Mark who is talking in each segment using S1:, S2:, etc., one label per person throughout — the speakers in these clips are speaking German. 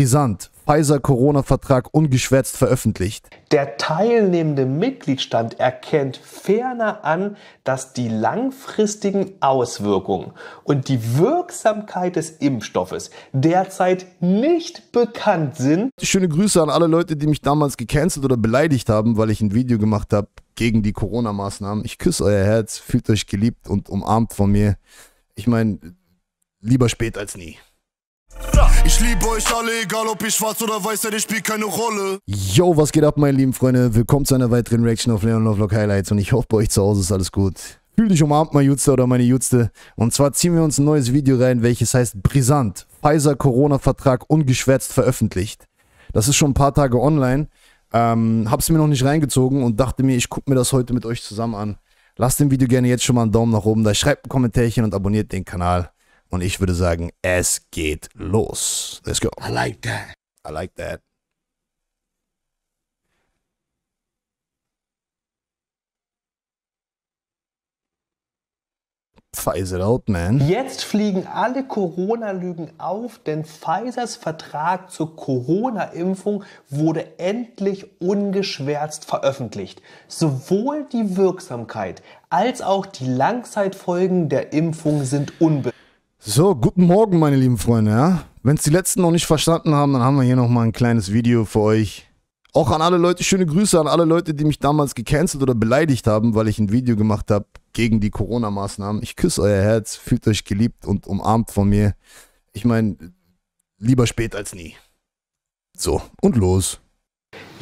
S1: brisant. Pfizer-Corona-Vertrag ungeschwärzt veröffentlicht.
S2: Der teilnehmende Mitgliedstaat erkennt ferner an, dass die langfristigen Auswirkungen und die Wirksamkeit des Impfstoffes derzeit nicht bekannt sind. Schöne Grüße an alle Leute, die mich damals gecancelt oder beleidigt haben, weil ich ein Video
S1: gemacht habe gegen die Corona-Maßnahmen. Ich küsse euer Herz, fühlt euch geliebt und umarmt von mir. Ich meine, lieber spät als nie. Ich liebe euch alle, egal ob ihr schwarz oder weiß seid, ich spielt keine Rolle. Yo, was geht ab, meine lieben Freunde? Willkommen zu einer weiteren Reaction auf Leon Lock Highlights und ich hoffe, bei euch zu Hause ist alles gut. Fühl dich umarmt, mein Jutze oder meine Jutze. Und zwar ziehen wir uns ein neues Video rein, welches heißt Brisant. Pfizer-Corona-Vertrag ungeschwärzt veröffentlicht. Das ist schon ein paar Tage online. Ähm, hab's mir noch nicht reingezogen und dachte mir, ich guck mir das heute mit euch zusammen an. Lasst dem Video gerne jetzt schon mal einen Daumen nach oben da, schreibt ein Kommentarchen und abonniert den Kanal. Und ich würde sagen, es geht los. Let's go. I like that. I like that.
S2: Pfizer out,
S1: man. Jetzt
S2: fliegen alle Corona-Lügen auf, denn Pfizers Vertrag zur Corona-Impfung wurde endlich ungeschwärzt veröffentlicht. Sowohl die Wirksamkeit als auch die Langzeitfolgen der Impfung sind unbekannt.
S1: So, guten Morgen, meine lieben Freunde. Ja? Wenn es die letzten noch nicht verstanden haben, dann haben wir hier nochmal ein kleines Video für euch. Auch an alle Leute, schöne Grüße an alle Leute, die mich damals gecancelt oder beleidigt haben, weil ich ein Video gemacht habe gegen die Corona-Maßnahmen. Ich küsse euer Herz, fühlt euch geliebt und umarmt von mir. Ich meine, lieber spät als nie.
S2: So, und los.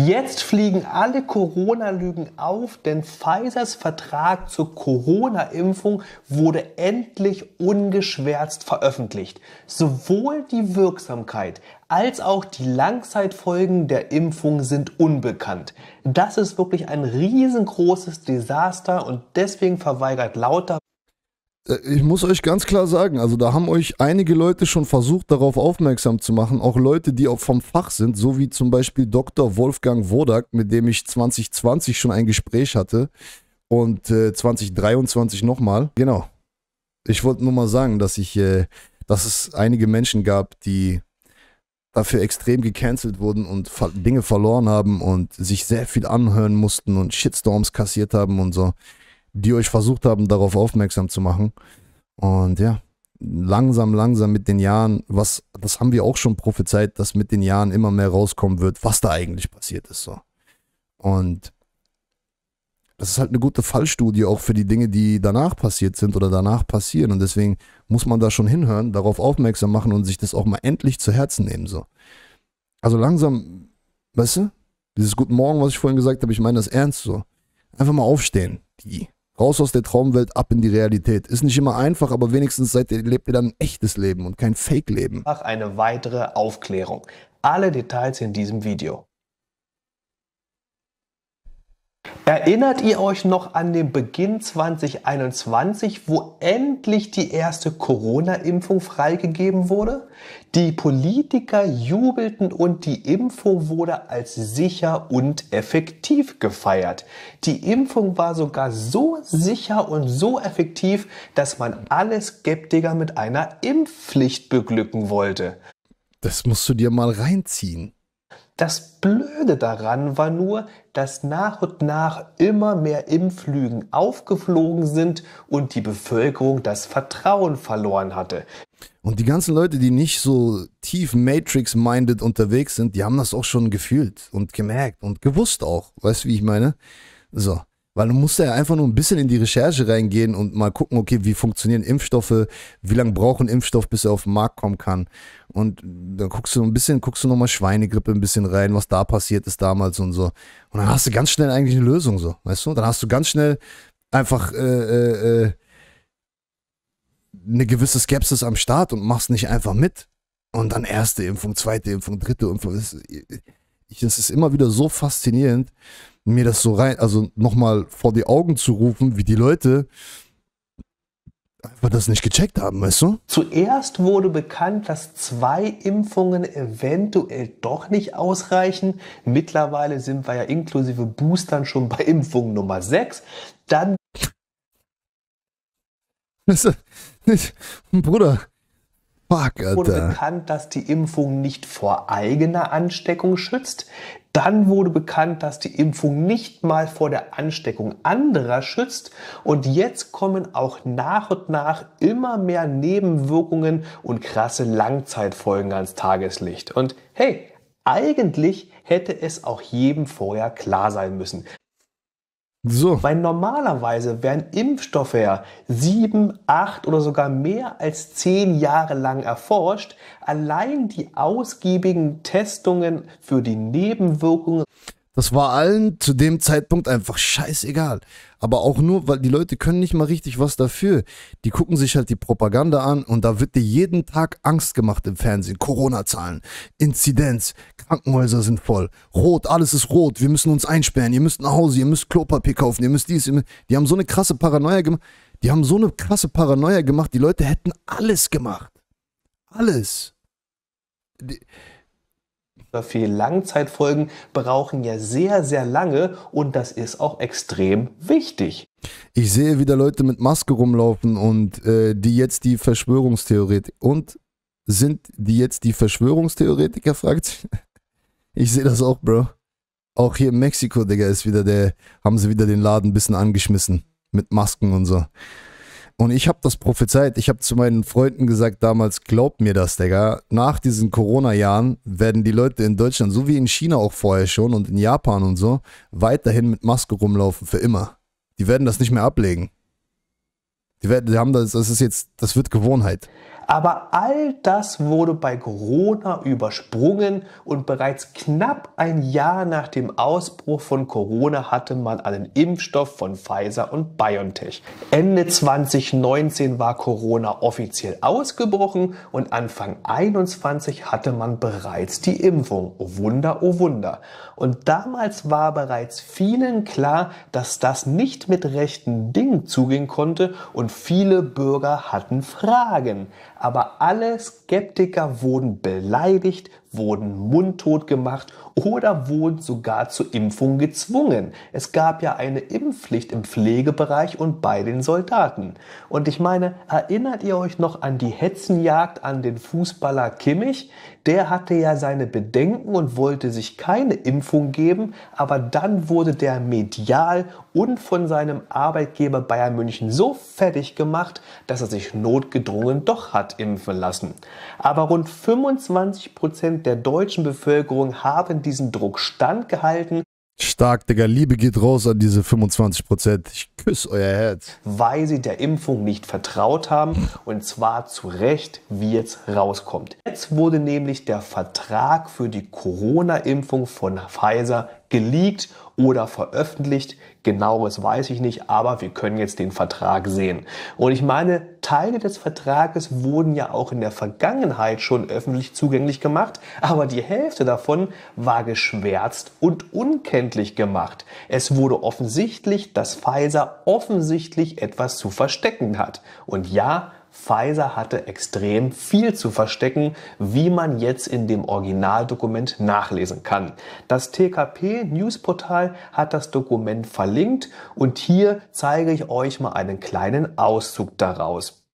S2: Jetzt fliegen alle Corona-Lügen auf, denn Pfizers Vertrag zur Corona-Impfung wurde endlich ungeschwärzt veröffentlicht. Sowohl die Wirksamkeit als auch die Langzeitfolgen der Impfung sind unbekannt. Das ist wirklich ein riesengroßes Desaster und deswegen verweigert Lauter äh, ich muss
S1: euch ganz klar sagen, also da haben euch einige Leute schon versucht, darauf aufmerksam zu machen, auch Leute, die auch vom Fach sind, so wie zum Beispiel Dr. Wolfgang Wodak, mit dem ich 2020 schon ein Gespräch hatte und äh, 2023 nochmal. Genau. Ich wollte nur mal sagen, dass ich, äh, dass es einige Menschen gab, die dafür extrem gecancelt wurden und Dinge verloren haben und sich sehr viel anhören mussten und Shitstorms kassiert haben und so die euch versucht haben, darauf aufmerksam zu machen. Und ja, langsam, langsam mit den Jahren, was, das haben wir auch schon prophezeit, dass mit den Jahren immer mehr rauskommen wird, was da eigentlich passiert ist. So. Und das ist halt eine gute Fallstudie auch für die Dinge, die danach passiert sind oder danach passieren. Und deswegen muss man da schon hinhören, darauf aufmerksam machen und sich das auch mal endlich zu Herzen nehmen. So. Also langsam, weißt du, dieses Guten Morgen, was ich vorhin gesagt habe, ich meine das ernst so. Einfach mal aufstehen, die. Raus aus der Traumwelt, ab in die Realität. Ist nicht immer einfach, aber wenigstens seid ihr, lebt ihr dann ein echtes Leben und kein Fake-Leben.
S2: Eine weitere Aufklärung. Alle Details in diesem Video. Erinnert ihr euch noch an den Beginn 2021, wo endlich die erste Corona-Impfung freigegeben wurde? Die Politiker jubelten und die Impfung wurde als sicher und effektiv gefeiert. Die Impfung war sogar so sicher und so effektiv, dass man alle Skeptiker mit einer Impfpflicht beglücken wollte. Das musst du dir mal reinziehen. Das Blöde daran war nur, dass nach und nach immer mehr Impflügen aufgeflogen sind und die Bevölkerung das Vertrauen verloren hatte.
S1: Und die ganzen Leute, die nicht so tief Matrix-minded unterwegs sind, die haben das auch schon gefühlt und gemerkt und gewusst auch. Weißt du, wie ich meine? So. Weil du musst ja einfach nur ein bisschen in die Recherche reingehen und mal gucken, okay, wie funktionieren Impfstoffe, wie lange braucht ein Impfstoff, bis er auf den Markt kommen kann. Und dann guckst du ein bisschen, guckst du nochmal Schweinegrippe ein bisschen rein, was da passiert ist damals und so. Und dann hast du ganz schnell eigentlich eine Lösung, so, weißt du? Dann hast du ganz schnell einfach äh, äh, äh eine gewisse Skepsis am Start und machst nicht einfach mit. Und dann erste Impfung, zweite Impfung, dritte Impfung. Das ist, das ist immer wieder so faszinierend, mir das so rein, also nochmal vor die Augen zu rufen, wie die Leute einfach das nicht gecheckt haben, weißt du?
S2: Zuerst wurde bekannt, dass zwei Impfungen eventuell doch nicht ausreichen. Mittlerweile sind wir ja inklusive Boostern schon bei Impfung Nummer 6. Dann. Bruder, Fuck, Alter. wurde bekannt, dass die Impfung nicht vor eigener Ansteckung schützt. Dann wurde bekannt, dass die Impfung nicht mal vor der Ansteckung anderer schützt. Und jetzt kommen auch nach und nach immer mehr Nebenwirkungen und krasse Langzeitfolgen ans Tageslicht. Und hey, eigentlich hätte es auch jedem vorher klar sein müssen. So. Weil normalerweise werden Impfstoffe ja sieben, acht oder sogar mehr als zehn Jahre lang erforscht. Allein die ausgiebigen Testungen für die Nebenwirkungen. Das war allen zu dem Zeitpunkt einfach
S1: scheißegal. Aber auch nur, weil die Leute können nicht mal richtig was dafür. Die gucken sich halt die Propaganda an und da wird dir jeden Tag Angst gemacht im Fernsehen. Corona-Zahlen, Inzidenz, Krankenhäuser sind voll, rot, alles ist rot, wir müssen uns einsperren, ihr müsst nach Hause, ihr müsst Klopapier kaufen, ihr müsst dies, ihr müsst die haben so eine krasse Paranoia gemacht. Die haben so eine krasse Paranoia gemacht, die
S2: Leute hätten alles gemacht. Alles. Die, für Langzeitfolgen brauchen ja sehr, sehr lange und das ist auch extrem wichtig.
S1: Ich sehe wieder Leute mit Maske rumlaufen und äh, die jetzt die Verschwörungstheoretiker. und sind die jetzt die Verschwörungstheoretiker, fragt sich. Ich sehe das auch, Bro. Auch hier in Mexiko, Digga, ist wieder der, haben sie wieder den Laden ein bisschen angeschmissen. Mit Masken und so. Und ich habe das prophezeit. Ich habe zu meinen Freunden gesagt damals, glaubt mir das, Digga. Nach diesen Corona-Jahren werden die Leute in Deutschland, so wie in China auch vorher schon und in Japan und so, weiterhin mit Maske rumlaufen für immer. Die werden das nicht mehr ablegen. Die, werden, die haben das, das ist jetzt,
S2: das wird Gewohnheit. Aber all das wurde bei Corona übersprungen und bereits knapp ein Jahr nach dem Ausbruch von Corona hatte man einen Impfstoff von Pfizer und BioNTech. Ende 2019 war Corona offiziell ausgebrochen und Anfang 21 hatte man bereits die Impfung. Oh Wunder, oh Wunder. Und damals war bereits vielen klar, dass das nicht mit rechten Dingen zugehen konnte und viele Bürger hatten Fragen aber alle Skeptiker wurden beleidigt, wurden mundtot gemacht oder wurden sogar zur Impfung gezwungen. Es gab ja eine Impfpflicht im Pflegebereich und bei den Soldaten. Und ich meine, erinnert ihr euch noch an die Hetzenjagd an den Fußballer Kimmich? der hatte ja seine Bedenken und wollte sich keine Impfung geben, aber dann wurde der medial und von seinem Arbeitgeber Bayern München so fertig gemacht, dass er sich notgedrungen doch hat impfen lassen. Aber rund 25 Prozent der deutschen Bevölkerung haben diesen Druck standgehalten.
S1: Stark, Digga. Liebe geht raus an diese 25 Prozent. Ich
S2: Küss euer Herz. Weil sie der Impfung nicht vertraut haben und zwar zu Recht, wie jetzt rauskommt. Jetzt wurde nämlich der Vertrag für die Corona-Impfung von Pfizer geleakt oder veröffentlicht. Genaueres weiß ich nicht, aber wir können jetzt den Vertrag sehen. Und ich meine, Teile des Vertrages wurden ja auch in der Vergangenheit schon öffentlich zugänglich gemacht, aber die Hälfte davon war geschwärzt und unkenntlich gemacht. Es wurde offensichtlich, dass Pfizer offensichtlich etwas zu verstecken hat. Und ja, Pfizer hatte extrem viel zu verstecken, wie man jetzt in dem Originaldokument nachlesen kann. Das TKP Newsportal hat das Dokument verlinkt und hier zeige ich euch mal einen kleinen Auszug daraus.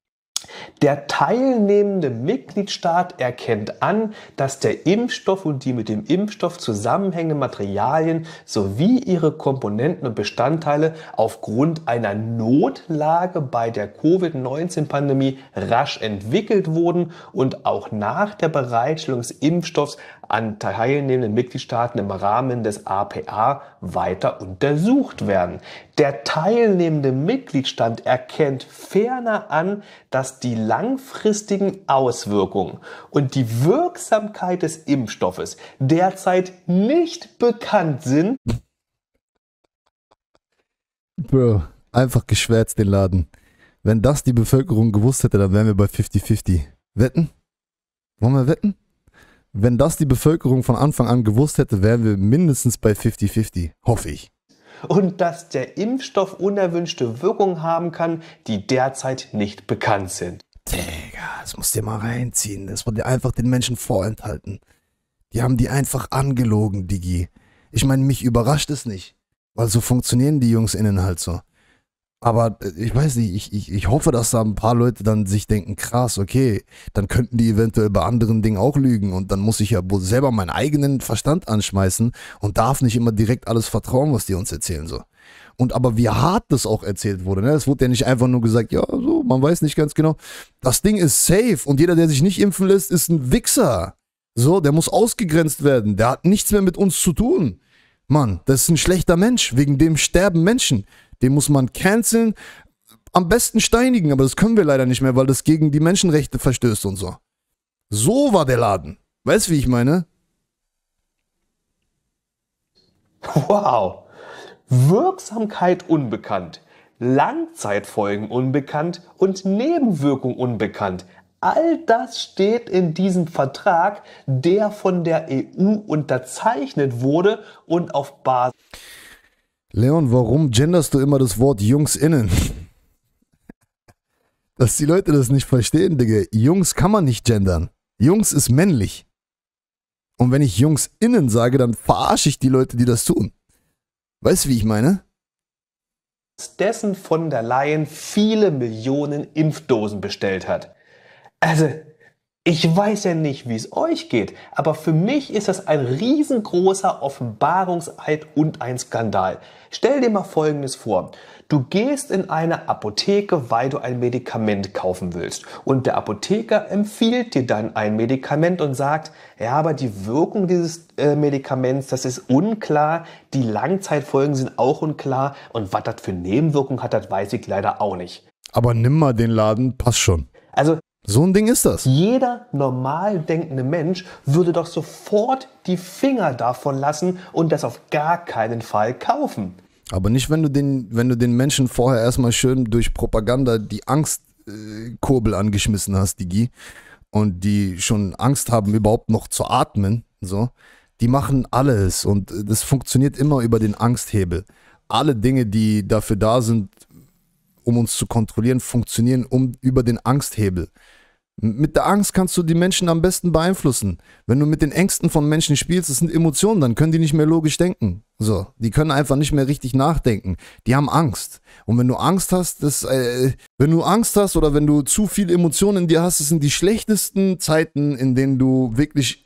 S2: Der teilnehmende Mitgliedstaat erkennt an, dass der Impfstoff und die mit dem Impfstoff zusammenhängenden Materialien sowie ihre Komponenten und Bestandteile aufgrund einer Notlage bei der Covid-19-Pandemie rasch entwickelt wurden und auch nach der Bereitstellung des Impfstoffs an teilnehmenden Mitgliedstaaten im Rahmen des APA weiter untersucht werden. Der teilnehmende Mitgliedstaat erkennt ferner an, dass die langfristigen Auswirkungen und die Wirksamkeit des Impfstoffes derzeit nicht bekannt sind.
S1: Bro, einfach geschwärzt den Laden. Wenn das die Bevölkerung gewusst hätte, dann wären wir bei 50-50. Wetten? Wollen wir wetten? Wenn das die Bevölkerung von Anfang an gewusst hätte, wären wir mindestens bei 50-50, hoffe ich.
S2: Und dass der Impfstoff unerwünschte Wirkungen haben kann, die derzeit nicht bekannt sind.
S1: Digga, das musst du dir mal reinziehen. Das wurde einfach den Menschen vorenthalten. Die haben die einfach angelogen, Digi. Ich meine, mich überrascht es nicht. Weil so funktionieren die Jungs innen halt so. Aber äh, ich weiß nicht, ich, ich, ich hoffe, dass da ein paar Leute dann sich denken, krass, okay, dann könnten die eventuell bei anderen Dingen auch lügen und dann muss ich ja wohl selber meinen eigenen Verstand anschmeißen und darf nicht immer direkt alles vertrauen, was die uns erzählen so. Und aber wie hart das auch erzählt wurde, ne? Es wurde ja nicht einfach nur gesagt, ja, so, man weiß nicht ganz genau. Das Ding ist safe und jeder, der sich nicht impfen lässt, ist ein Wichser. So, der muss ausgegrenzt werden. Der hat nichts mehr mit uns zu tun. Mann, das ist ein schlechter Mensch. Wegen dem sterben Menschen. Den muss man canceln, am besten steinigen, aber das können wir leider nicht mehr, weil das gegen die Menschenrechte verstößt und so. So war der Laden. Weißt du, wie ich meine?
S2: Wow. Wirksamkeit unbekannt, Langzeitfolgen unbekannt und Nebenwirkung unbekannt. All das steht in diesem Vertrag, der von der EU unterzeichnet wurde und auf Basis. Leon, warum
S1: genderst du immer das Wort Jungs innen? Dass die Leute das nicht verstehen, Digga. Jungs kann man nicht gendern. Jungs ist männlich. Und wenn ich Jungs innen sage, dann verarsche ich die Leute, die das tun. Weißt du, wie ich meine?
S2: Dessen von der Leyen viele Millionen Impfdosen bestellt hat. Also, ich weiß ja nicht, wie es euch geht, aber für mich ist das ein riesengroßer Offenbarungseid und ein Skandal. Stell dir mal Folgendes vor. Du gehst in eine Apotheke, weil du ein Medikament kaufen willst. Und der Apotheker empfiehlt dir dann ein Medikament und sagt, ja, aber die Wirkung dieses äh, Medikaments, das ist unklar, die Langzeitfolgen sind auch unklar und was das für Nebenwirkungen hat, das weiß ich leider auch nicht. Aber nimm mal den Laden, passt schon. Also so ein Ding ist das. Jeder normal denkende Mensch würde doch sofort die Finger davon lassen und das auf gar keinen Fall kaufen. Aber nicht, wenn
S1: du den, wenn du den Menschen vorher erstmal schön durch Propaganda die Angstkurbel angeschmissen hast, Digi, und die schon Angst haben, überhaupt noch zu atmen, so. Die machen alles und das funktioniert immer über den Angsthebel. Alle Dinge, die dafür da sind, um uns zu kontrollieren, funktionieren um, über den Angsthebel. Mit der Angst kannst du die Menschen am besten beeinflussen. Wenn du mit den Ängsten von Menschen spielst, das sind Emotionen, dann können die nicht mehr logisch denken. So, die können einfach nicht mehr richtig nachdenken. Die haben Angst. Und wenn du Angst hast, das, äh, wenn du Angst hast oder wenn du zu viel Emotionen in dir hast, das sind die schlechtesten Zeiten, in denen du wirklich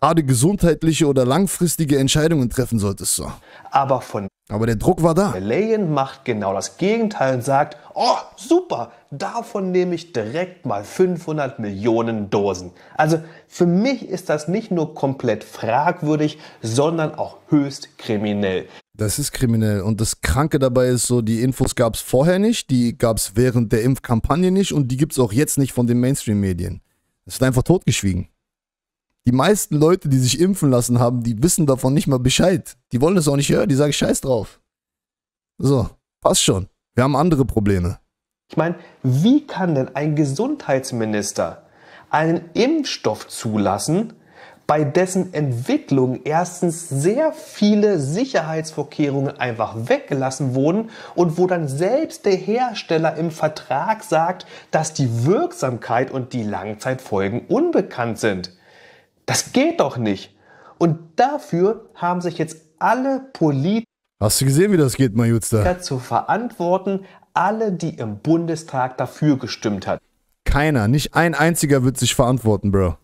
S1: gerade
S2: gesundheitliche oder langfristige Entscheidungen treffen solltest. So. Aber von aber der Druck war da. Leyen macht genau das Gegenteil und sagt, oh, super, davon nehme ich direkt mal 500 Millionen Dosen. Also für mich ist das nicht nur komplett fragwürdig, sondern auch höchst kriminell.
S1: Das ist kriminell. Und das Kranke dabei ist so, die Infos gab es vorher nicht, die gab es während der Impfkampagne nicht und die gibt es auch jetzt nicht von den Mainstream-Medien. Es wird einfach totgeschwiegen. Die meisten Leute, die sich impfen lassen haben, die wissen davon nicht mal Bescheid. Die wollen es auch nicht hören, die sagen Scheiß drauf.
S2: So, passt schon. Wir haben andere Probleme. Ich meine, wie kann denn ein Gesundheitsminister einen Impfstoff zulassen, bei dessen Entwicklung erstens sehr viele Sicherheitsvorkehrungen einfach weggelassen wurden und wo dann selbst der Hersteller im Vertrag sagt, dass die Wirksamkeit und die Langzeitfolgen unbekannt sind. Das geht doch nicht. Und dafür haben sich jetzt alle Politiker Hast du gesehen, wie das geht, Majutza? zu verantworten, alle, die im Bundestag dafür gestimmt hat.
S1: Keiner, nicht ein einziger wird sich verantworten, Bro.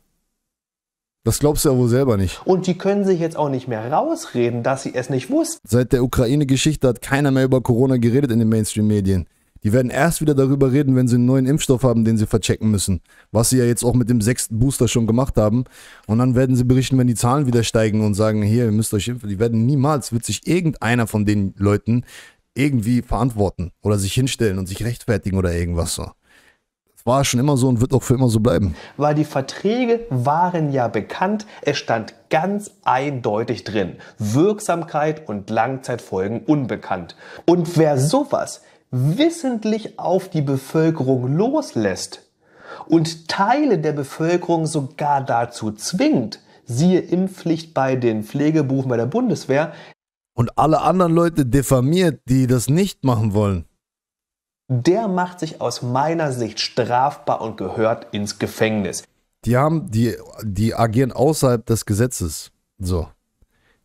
S1: Das glaubst du ja wohl selber nicht.
S2: Und die können sich jetzt auch nicht mehr rausreden, dass sie es nicht wussten.
S1: Seit der Ukraine-Geschichte hat keiner mehr über Corona geredet in den Mainstream-Medien. Die werden erst wieder darüber reden, wenn sie einen neuen Impfstoff haben, den sie verchecken müssen. Was sie ja jetzt auch mit dem sechsten Booster schon gemacht haben. Und dann werden sie berichten, wenn die Zahlen wieder steigen und sagen, hier, ihr müsst euch impfen. Die werden niemals, wird sich irgendeiner von den Leuten irgendwie verantworten oder sich hinstellen und sich rechtfertigen oder irgendwas so war schon immer
S2: so und wird auch für immer so bleiben. Weil die Verträge waren ja bekannt. Es stand ganz eindeutig drin. Wirksamkeit und Langzeitfolgen unbekannt. Und wer sowas wissentlich auf die Bevölkerung loslässt und Teile der Bevölkerung sogar dazu zwingt, siehe Impfpflicht bei den Pflegebuchen bei der Bundeswehr. Und alle anderen Leute diffamiert, die das nicht machen wollen. Der macht sich aus meiner Sicht strafbar und gehört ins Gefängnis.
S1: Die haben, die, die agieren außerhalb des Gesetzes. So.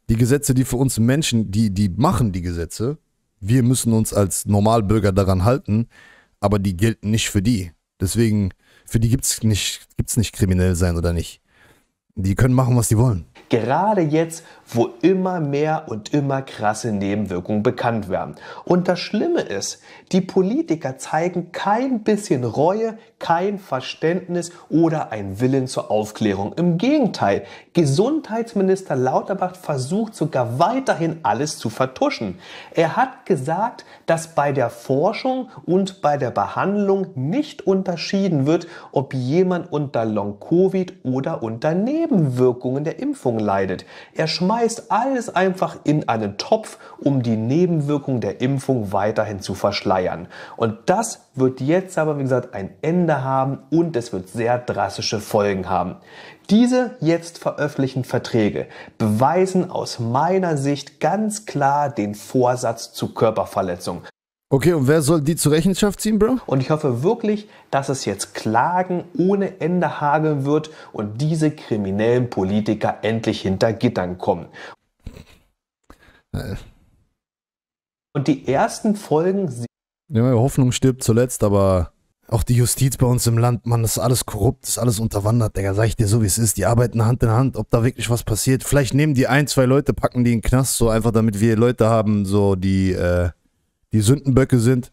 S1: Die Gesetze, die für uns Menschen, die, die machen die Gesetze, wir müssen uns als Normalbürger daran halten, aber die gelten nicht für die. Deswegen, für die gibt es nicht, gibt's nicht kriminell sein oder nicht. Die können machen, was die wollen.
S2: Gerade jetzt, wo immer mehr und immer krasse Nebenwirkungen bekannt werden. Und das Schlimme ist, die Politiker zeigen kein bisschen Reue, kein Verständnis oder ein Willen zur Aufklärung. Im Gegenteil, Gesundheitsminister Lauterbach versucht sogar weiterhin alles zu vertuschen. Er hat gesagt, dass bei der Forschung und bei der Behandlung nicht unterschieden wird, ob jemand unter Long-Covid oder unter Nebenwirkungen Nebenwirkungen der Impfung leidet. Er schmeißt alles einfach in einen Topf, um die Nebenwirkungen der Impfung weiterhin zu verschleiern. Und das wird jetzt aber, wie gesagt, ein Ende haben und es wird sehr drastische Folgen haben. Diese jetzt veröffentlichten Verträge beweisen aus meiner Sicht ganz klar den Vorsatz zu Körperverletzung. Okay, und wer soll die zur Rechenschaft ziehen, Bro? Und ich hoffe wirklich, dass es jetzt Klagen ohne Ende hageln wird und diese kriminellen Politiker endlich hinter Gittern kommen. Äh. Und die
S1: ersten Folgen. Ja, Hoffnung stirbt zuletzt, aber auch die Justiz bei uns im Land, Mann, das ist alles korrupt, das ist alles unterwandert, Digga. Sag ich dir so, wie es ist. Die arbeiten Hand in Hand, ob da wirklich was passiert. Vielleicht nehmen die ein, zwei Leute, packen die in den Knast, so einfach, damit wir Leute haben, so die. Äh die Sündenböcke sind.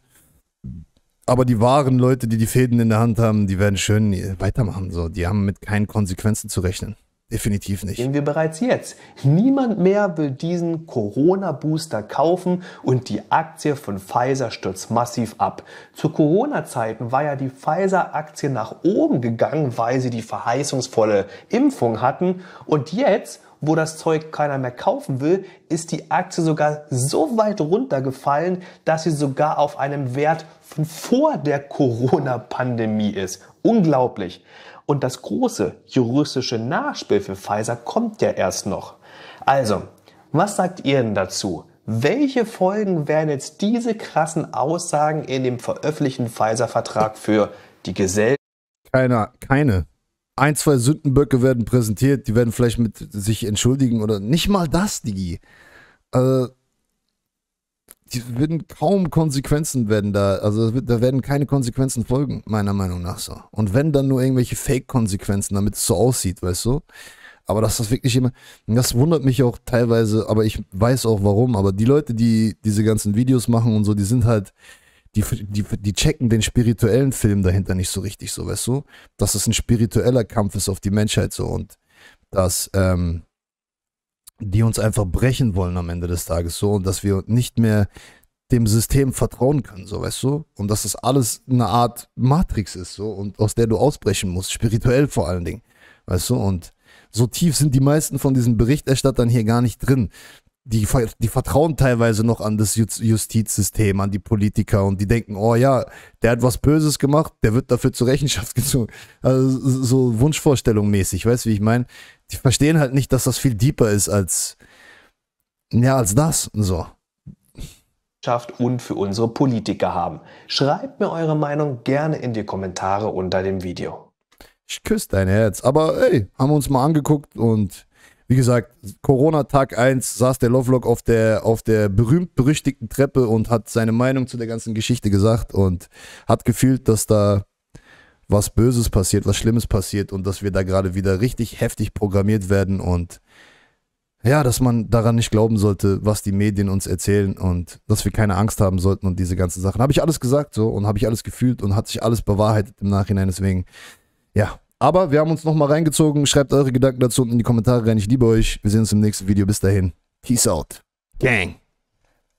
S1: Aber die wahren Leute, die die Fäden in der Hand haben, die werden schön weitermachen. So, die haben mit keinen Konsequenzen zu rechnen. Definitiv nicht.
S2: Gehen wir bereits jetzt. Niemand mehr will diesen Corona-Booster kaufen und die Aktie von Pfizer stürzt massiv ab. Zu Corona-Zeiten war ja die Pfizer-Aktie nach oben gegangen, weil sie die verheißungsvolle Impfung hatten. Und jetzt, wo das Zeug keiner mehr kaufen will, ist die Aktie sogar so weit runtergefallen, dass sie sogar auf einem Wert von vor der Corona-Pandemie ist. Unglaublich. Und das große juristische Nachspiel für Pfizer kommt ja erst noch. Also, was sagt ihr denn dazu? Welche Folgen werden jetzt diese krassen Aussagen in dem veröffentlichten Pfizer-Vertrag für die Gesellschaft?
S1: Keiner, keine. Ein, zwei Sündenböcke werden präsentiert, die werden vielleicht mit sich entschuldigen oder nicht mal das, Digi. Äh, die würden kaum Konsequenzen werden da, also da werden keine Konsequenzen folgen, meiner Meinung nach so. Und wenn dann nur irgendwelche Fake-Konsequenzen, damit es so aussieht, weißt du? Aber dass das wirklich immer, das wundert mich auch teilweise, aber ich weiß auch warum, aber die Leute, die diese ganzen Videos machen und so, die sind halt, die, die, die checken den spirituellen Film dahinter nicht so richtig so, weißt du? Dass es ein spiritueller Kampf ist auf die Menschheit so und dass, ähm, die uns einfach brechen wollen am Ende des Tages so und dass wir nicht mehr dem System vertrauen können, so weißt du? Und dass das alles eine Art Matrix ist, so und aus der du ausbrechen musst, spirituell vor allen Dingen, weißt du? Und so tief sind die meisten von diesen Berichterstattern hier gar nicht drin die, die vertrauen teilweise noch an das Justizsystem, an die Politiker und die denken, oh ja, der hat was Böses gemacht, der wird dafür zur Rechenschaft gezogen. Also so Wunschvorstellung mäßig, weißt du, wie ich meine? Die verstehen halt nicht, dass das viel deeper ist als, ja, als das und so.
S2: Und für unsere Politiker haben. Schreibt mir eure Meinung gerne in die Kommentare unter dem Video.
S1: Ich küsse dein Herz, aber ey, haben wir uns mal angeguckt und wie gesagt, Corona-Tag 1 saß der Lovelock auf der, auf der berühmt-berüchtigten Treppe und hat seine Meinung zu der ganzen Geschichte gesagt und hat gefühlt, dass da was Böses passiert, was Schlimmes passiert und dass wir da gerade wieder richtig heftig programmiert werden und ja, dass man daran nicht glauben sollte, was die Medien uns erzählen und dass wir keine Angst haben sollten und diese ganzen Sachen. Habe ich alles gesagt so und habe ich alles gefühlt und hat sich alles bewahrheitet im Nachhinein. Deswegen, ja, aber wir haben uns nochmal reingezogen. Schreibt eure Gedanken dazu unten in die Kommentare rein. Ich liebe euch. Wir sehen uns im nächsten Video. Bis dahin. Peace out. Gang.